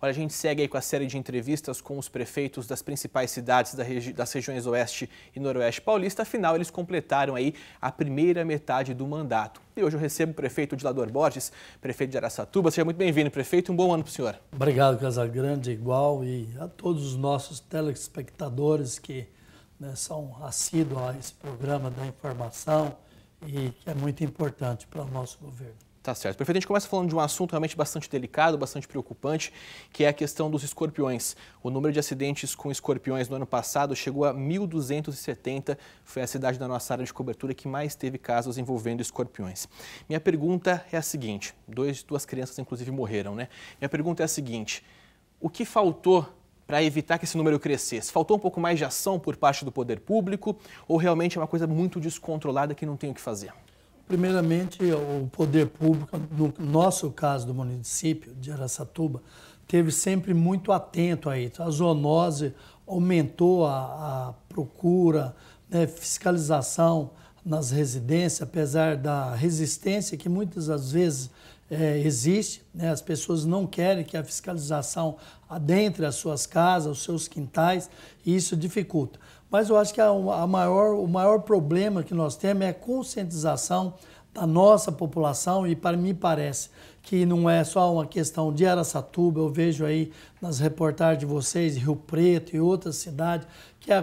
Olha, a gente segue aí com a série de entrevistas com os prefeitos das principais cidades das regiões Oeste e Noroeste Paulista. Afinal, eles completaram aí a primeira metade do mandato. E hoje eu recebo o prefeito Dilador Borges, prefeito de Araçatuba. Seja muito bem-vindo, prefeito. Um bom ano para o senhor. Obrigado, Casagrande, igual, e a todos os nossos telespectadores que né, são assíduos a esse programa da informação e que é muito importante para o nosso governo. Tá certo. Prefeito, a gente começa falando de um assunto realmente bastante delicado, bastante preocupante, que é a questão dos escorpiões. O número de acidentes com escorpiões no ano passado chegou a 1.270. Foi a cidade da nossa área de cobertura que mais teve casos envolvendo escorpiões. Minha pergunta é a seguinte: dois, duas crianças, inclusive, morreram, né? Minha pergunta é a seguinte: o que faltou para evitar que esse número crescesse? Faltou um pouco mais de ação por parte do poder público ou realmente é uma coisa muito descontrolada que não tem o que fazer? Primeiramente, o poder público, no nosso caso do município de Araçatuba, teve sempre muito atento a isso. A zoonose aumentou a, a procura, né, fiscalização nas residências, apesar da resistência que muitas das vezes é, existe, né, as pessoas não querem que a fiscalização adentre as suas casas, os seus quintais, e isso dificulta. Mas eu acho que a, a maior, o maior problema que nós temos é a conscientização da nossa população e para mim parece que não é só uma questão de Aracatuba eu vejo aí nas reportagens de vocês, Rio Preto e outras cidades, que é a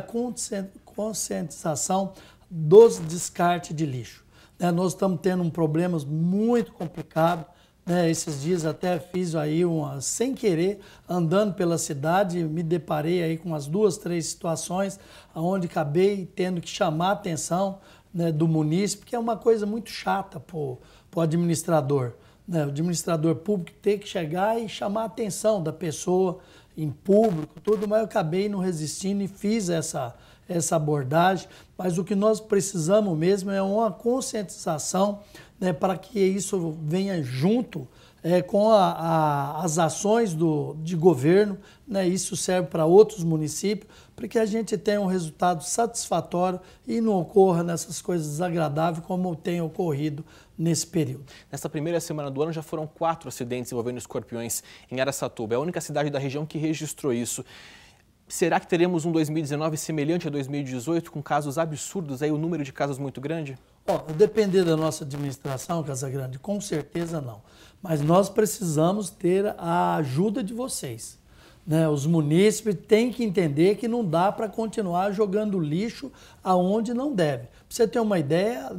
conscientização dos descartes de lixo. Né, nós estamos tendo um problema muito complicado né, esses dias até fiz aí uma, sem querer, andando pela cidade, me deparei aí com umas duas, três situações onde acabei tendo que chamar a atenção né, do munícipe, que é uma coisa muito chata para o administrador. Né, o administrador público ter que chegar e chamar a atenção da pessoa em público, tudo, mas eu acabei não resistindo e fiz essa, essa abordagem. Mas o que nós precisamos mesmo é uma conscientização né, para que isso venha junto é, com a, a, as ações do, de governo, né, isso serve para outros municípios, para que a gente tenha um resultado satisfatório e não ocorra nessas coisas desagradáveis como tem ocorrido nesse período. Nessa primeira semana do ano já foram quatro acidentes envolvendo escorpiões em Araçatuba. É a única cidade da região que registrou isso. Será que teremos um 2019 semelhante a 2018, com casos absurdos aí, o número de casos muito grande? Bom, depender da nossa administração, Casa Grande, com certeza não. Mas nós precisamos ter a ajuda de vocês. Né? Os munícipes têm que entender que não dá para continuar jogando lixo aonde não deve. Para você ter uma ideia,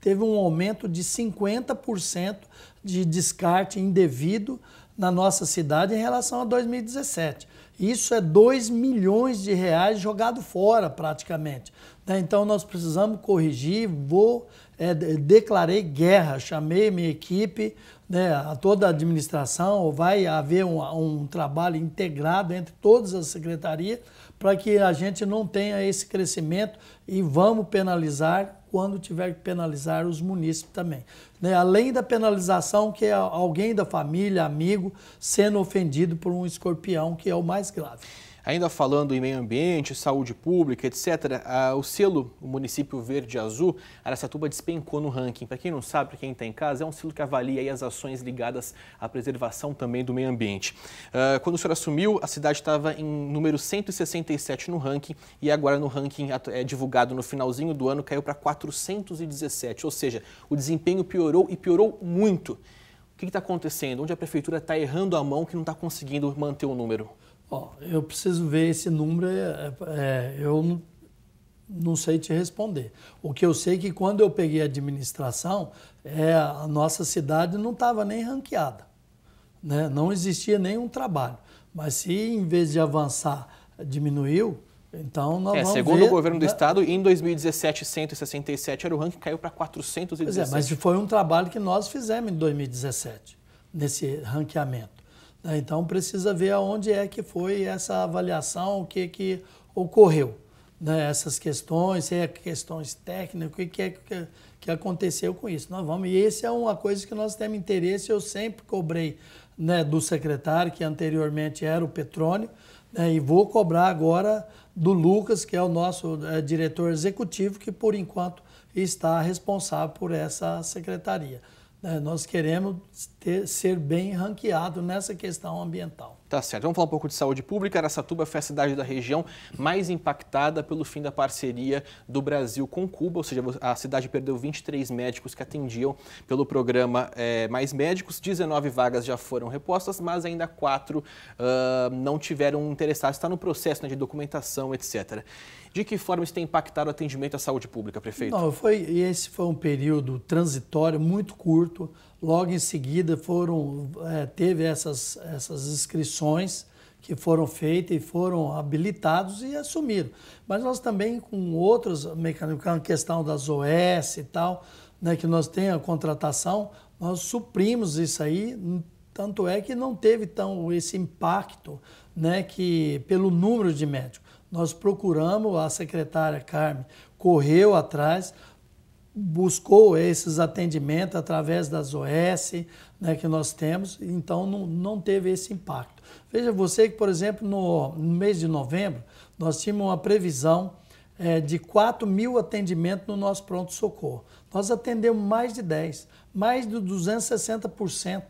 teve um aumento de 50% de descarte indevido na nossa cidade em relação a 2017. Isso é 2 milhões de reais jogado fora praticamente. Né? Então nós precisamos corrigir, vou, é, declarei guerra, chamei minha equipe, né, a toda a administração, vai haver um, um trabalho integrado entre todas as secretarias para que a gente não tenha esse crescimento e vamos penalizar quando tiver que penalizar os munícipes também. Né? Além da penalização, que é alguém da família, amigo, sendo ofendido por um escorpião, que é o mais grave. Ainda falando em meio ambiente, saúde pública, etc., o selo, o município verde azul, Aracatuba despencou no ranking. Para quem não sabe, para quem está em casa, é um selo que avalia as ações ligadas à preservação também do meio ambiente. Ah, quando o senhor assumiu, a cidade estava em número 167 no ranking e agora no ranking é divulgado no finalzinho do ano caiu para 417, ou seja, o desempenho piorou e piorou muito. O que está acontecendo? Onde a prefeitura está errando a mão que não está conseguindo manter o número? Ó, eu preciso ver esse número, é, é eu não sei te responder. O que eu sei é que quando eu peguei a administração, é, a nossa cidade não estava nem ranqueada. Né? Não existia nenhum trabalho. Mas se em vez de avançar, diminuiu, então nós é, vamos segundo ver, o governo do né? estado, em 2017 167 era o ranking, caiu para 416. Pois é, mas foi um trabalho que nós fizemos em 2017, nesse ranqueamento. Né? Então precisa ver aonde é que foi essa avaliação, o que, que ocorreu. Né? Essas questões, se é questões técnicas, o que, é que, que aconteceu com isso. Nós vamos, e essa é uma coisa que nós temos interesse, eu sempre cobrei né, do secretário, que anteriormente era o Petrônio, né, e vou cobrar agora do Lucas, que é o nosso é, diretor executivo, que por enquanto está responsável por essa secretaria. Né, nós queremos ter, ser bem ranqueado nessa questão ambiental. Tá certo. Vamos falar um pouco de saúde pública. Aracatuba foi a cidade da região mais impactada pelo fim da parceria do Brasil com Cuba, ou seja, a cidade perdeu 23 médicos que atendiam pelo programa é, Mais Médicos. 19 vagas já foram repostas, mas ainda 4 uh, não tiveram interessados. Está no processo né, de documentação, etc. De que forma isso tem impactado o atendimento à saúde pública, prefeito? Não, foi, esse foi um período transitório muito curto. Logo em seguida foram é, teve essas, essas inscrições que foram feitas e foram habilitados e assumiram. Mas nós também com outros mecanismos, a questão das OS e tal, né, que nós tem a contratação, nós suprimos isso aí, tanto é que não teve tão esse impacto, né, que pelo número de médicos. Nós procuramos a secretária Carmen, correu atrás, buscou esses atendimentos através das OS né, que nós temos, então não, não teve esse impacto. Veja você que, por exemplo, no, no mês de novembro, nós tínhamos uma previsão é, de 4 mil atendimentos no nosso pronto-socorro. Nós atendemos mais de 10, mais de 260%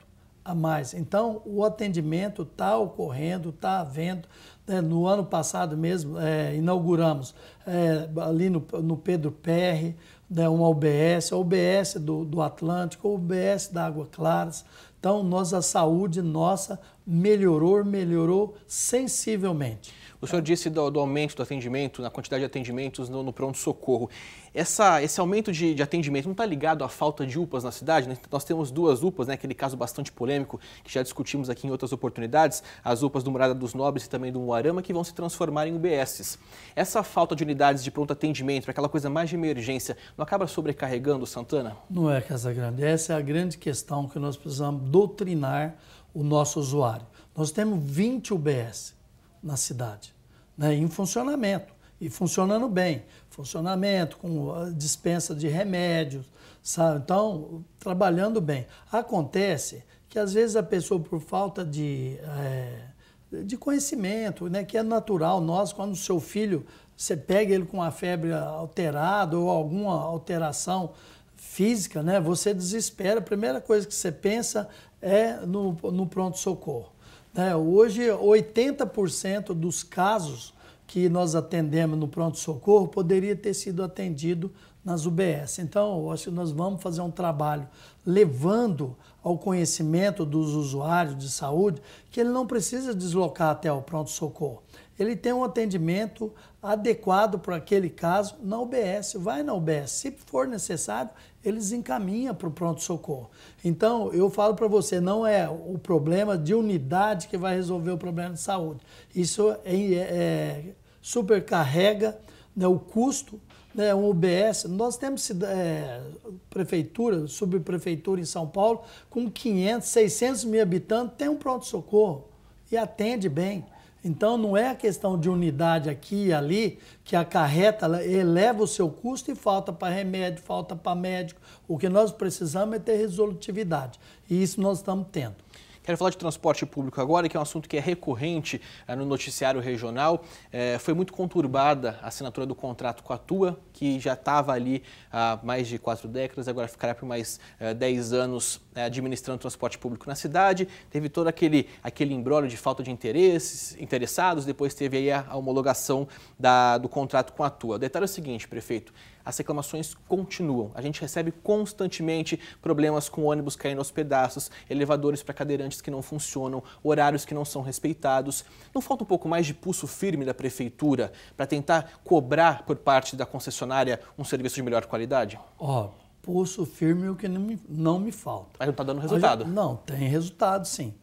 a mais. Então, o atendimento está ocorrendo, está havendo. Né? No ano passado mesmo, é, inauguramos é, ali no, no Pedro Perry, né, uma UBS, a UBS do, do Atlântico, a UBS da Água Claras. Então, a saúde nossa melhorou, melhorou sensivelmente. O senhor disse do, do aumento do atendimento, na quantidade de atendimentos no, no pronto-socorro. Esse aumento de, de atendimento não está ligado à falta de UPAs na cidade? Né? Nós temos duas UPAs, né? aquele caso bastante polêmico que já discutimos aqui em outras oportunidades, as UPAs do Morada dos Nobres e também do Moarama, que vão se transformar em UBSs. Essa falta de unidades de pronto atendimento, aquela coisa mais de emergência, não acaba sobrecarregando Santana? Não é, Casagrande. Essa é a grande questão que nós precisamos doutrinar o nosso usuário. Nós temos 20 UBS na cidade né, em funcionamento e funcionando bem. Funcionamento com ah, dispensa de remédios, sabe? Então, trabalhando bem. Acontece que às vezes a pessoa, por falta de, é, de conhecimento, né, que é natural, nós, quando o seu filho, você pega ele com uma febre alterada ou alguma alteração física, né, você desespera, a primeira coisa que você pensa é no, no pronto-socorro. Né? Hoje, 80% dos casos que nós atendemos no pronto-socorro poderia ter sido atendido nas UBS. Então, acho que nós vamos fazer um trabalho levando ao conhecimento dos usuários de saúde que ele não precisa deslocar até o pronto-socorro. Ele tem um atendimento adequado para aquele caso na UBS. Vai na UBS. Se for necessário, eles encaminham para o pronto-socorro. Então, eu falo para você, não é o problema de unidade que vai resolver o problema de saúde. Isso é, é, é supercarrega né, o custo, né, um UBS. Nós temos é, prefeitura, subprefeitura em São Paulo, com 500, 600 mil habitantes, tem um pronto-socorro e atende bem. Então não é a questão de unidade aqui e ali que acarreta, eleva o seu custo e falta para remédio, falta para médico. O que nós precisamos é ter resolutividade. E isso nós estamos tendo. Quero falar de transporte público agora, que é um assunto que é recorrente eh, no noticiário regional. É, foi muito conturbada a assinatura do contrato com a Tua, que já estava ali há mais de quatro décadas, agora ficará por mais é, dez anos é, administrando transporte público na cidade. Teve todo aquele, aquele embrólio de falta de interesses, interessados, depois teve aí a, a homologação da, do contrato com a Tua. O detalhe é o seguinte, prefeito, as reclamações continuam. A gente recebe constantemente problemas com ônibus caindo aos pedaços, elevadores para cadeirantes que não funcionam, horários que não são respeitados. Não falta um pouco mais de pulso firme da prefeitura para tentar cobrar por parte da concessionária um serviço de melhor qualidade? Ó, oh, pulso firme é o que não me, não me falta. Mas não está dando resultado? Gente, não, tem resultado sim.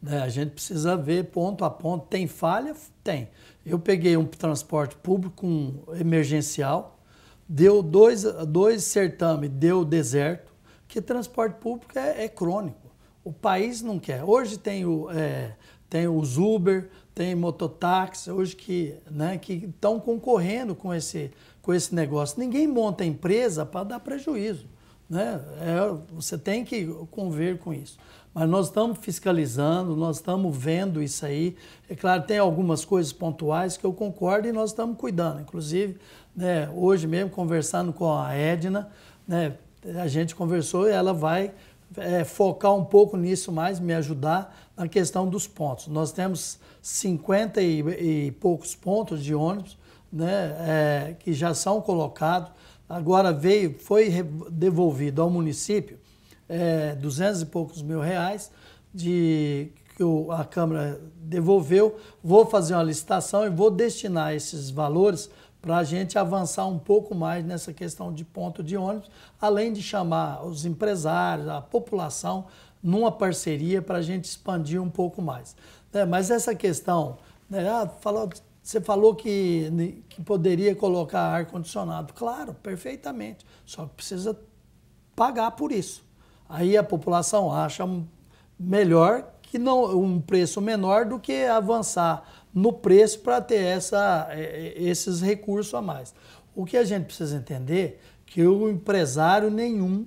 Né? A gente precisa ver ponto a ponto. Tem falha? Tem. Eu peguei um transporte público um emergencial deu dois, dois certames, deu deserto, que transporte público é, é, crônico. O país não quer. Hoje tem, o, é, tem os Uber, tem mototáxi, hoje que né, estão concorrendo com esse, com esse negócio. Ninguém monta empresa para dar prejuízo. Né? É, você tem que conver com isso. Mas nós estamos fiscalizando, nós estamos vendo isso aí. É claro, tem algumas coisas pontuais que eu concordo e nós estamos cuidando. Inclusive, né, hoje mesmo, conversando com a Edna, né, a gente conversou e ela vai é, focar um pouco nisso mais, me ajudar na questão dos pontos. Nós temos 50 e, e poucos pontos de ônibus né, é, que já são colocados. Agora veio, foi devolvido ao município é, 200 e poucos mil reais de que a Câmara devolveu. Vou fazer uma licitação e vou destinar esses valores para a gente avançar um pouco mais nessa questão de ponto de ônibus, além de chamar os empresários, a população, numa parceria para a gente expandir um pouco mais. É, mas essa questão, né, ah, falou, você falou que, que poderia colocar ar-condicionado. Claro, perfeitamente, só que precisa pagar por isso. Aí a população acha melhor que não um preço menor do que avançar no preço para ter essa, é, é, esses recursos a mais. O que a gente precisa entender que o empresário nenhum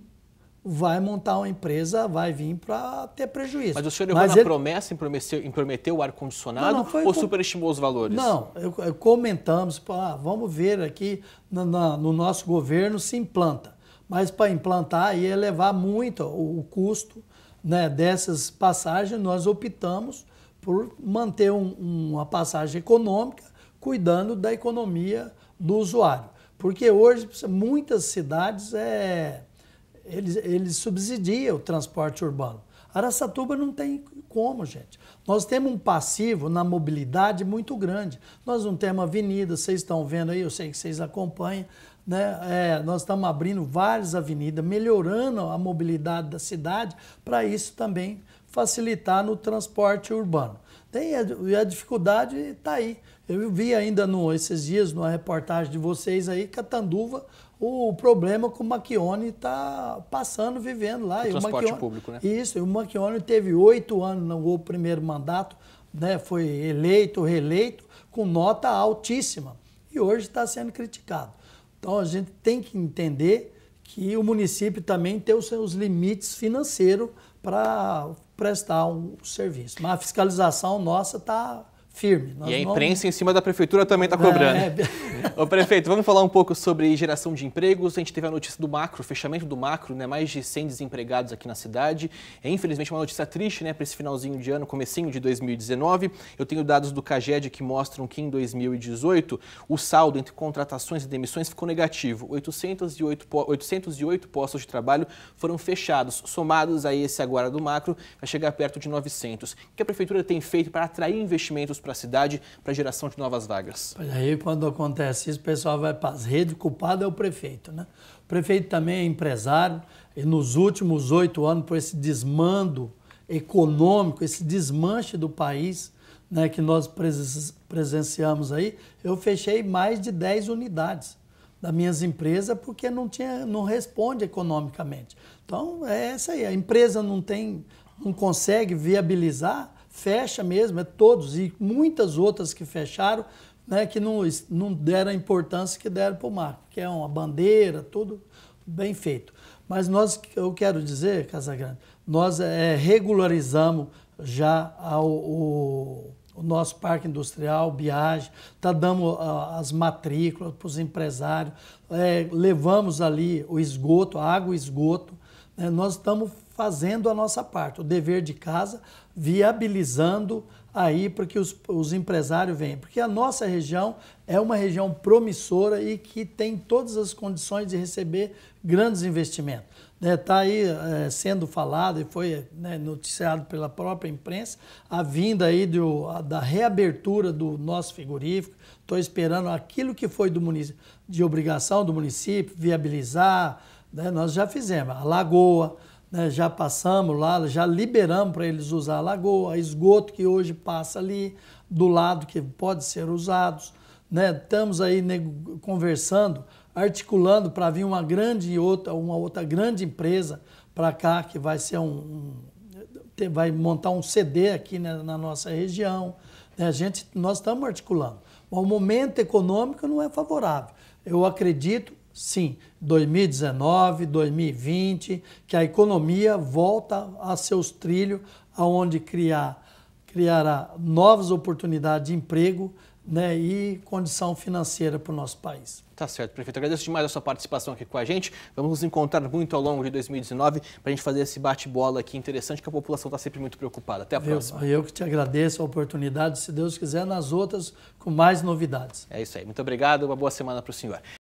vai montar uma empresa, vai vir para ter prejuízo. Mas o senhor errou na ele... promessa em prometer, em prometer o ar-condicionado ou com... superestimou os valores? Não, eu, eu comentamos, ah, vamos ver aqui no, no nosso governo se implanta mas para implantar e elevar muito o, custo né, dessas passagens, nós optamos por manter um, uma passagem econômica, cuidando da economia do usuário. Porque hoje muitas cidades é, eles, eles subsidiam o transporte urbano. Araçatuba não tem como, gente. Nós temos um passivo na mobilidade muito grande. Nós não temos avenida, vocês estão vendo aí, eu sei que vocês acompanham né? É, nós estamos abrindo várias avenidas, melhorando a mobilidade da cidade, para isso também facilitar no transporte urbano. Tem, e a dificuldade está aí. Eu vi ainda no, esses dias, numa reportagem de vocês aí, Catanduva, o problema com o Machione está passando, vivendo lá. O e transporte o público, né? Isso, e o Machione teve oito anos no primeiro mandato, né, foi eleito, reeleito, com nota altíssima. E hoje está sendo criticado. Então a gente tem que entender que o município também tem os seus limites financeiros para prestar um serviço. Mas a fiscalização nossa está firme. Nós e a imprensa em cima da prefeitura também está cobrando. É... Ô, prefeito, vamos falar um pouco sobre geração de empregos. A gente teve a notícia do macro, fechamento do macro, né? mais de 100 desempregados aqui na cidade. É, infelizmente, uma notícia triste né? para esse finalzinho de ano, comecinho de 2019. Eu tenho dados do Caged que mostram que em 2018 o saldo entre contratações e demissões ficou negativo. 808, 808 postos de trabalho foram fechados, somados a esse agora do macro, vai chegar perto de 900. O que a prefeitura tem feito para atrair investimentos para a cidade para geração de novas vagas? Pois aí, quando acontece isso, o pessoal vai para as redes, o culpado é o prefeito. Né? O prefeito também é empresário e nos últimos oito anos, por esse desmando econômico, esse desmanche do país né, que nós presenciamos aí, eu fechei mais de 10 unidades das minhas empresas porque não, tinha, não responde economicamente. Então, é essa aí. A empresa não tem, não consegue viabilizar, fecha mesmo, é todos e muitas outras que fecharam, né, que não, não deram a importância que deram para o marco, que é uma bandeira, tudo bem feito. Mas nós, eu quero dizer, Casagrande, nós é, regularizamos já ao, o, o, nosso parque industrial, Biage, tá dando a, as matrículas para os empresários, é, levamos ali o esgoto, a água e esgoto, né, nós estamos fazendo a nossa parte, o dever de casa, viabilizando aí para que os, os empresários venham. Porque a nossa região é uma região promissora e que tem todas as condições de receber grandes investimentos. Está né, aí é, sendo falado e foi né, noticiado pela própria imprensa a vinda aí do, a, da reabertura do nosso frigorífico. Estou esperando aquilo que foi do município, de obrigação do município, viabilizar. Né, nós já fizemos a lagoa, né, já passamos lá, já liberamos para eles usar a lagoa, esgoto que hoje passa ali, do lado que pode ser usados. Né, estamos aí conversando, articulando para vir uma grande outra, uma outra grande empresa para cá que vai ser um, um, vai montar um CD aqui né, na nossa região. Né. A gente, nós estamos articulando. o momento econômico não é favorável. Eu acredito Sim, 2019, 2020, que a economia volta a seus trilhos, aonde criar, criará novas oportunidades de emprego né, e condição financeira para o nosso país. Tá certo, prefeito. Agradeço demais a sua participação aqui com a gente. Vamos nos encontrar muito ao longo de 2019 para a gente fazer esse bate-bola aqui interessante que a população está sempre muito preocupada. Até a eu, próxima. Eu que te agradeço a oportunidade, se Deus quiser, nas outras com mais novidades. É isso aí. Muito obrigado, uma boa semana para o senhor.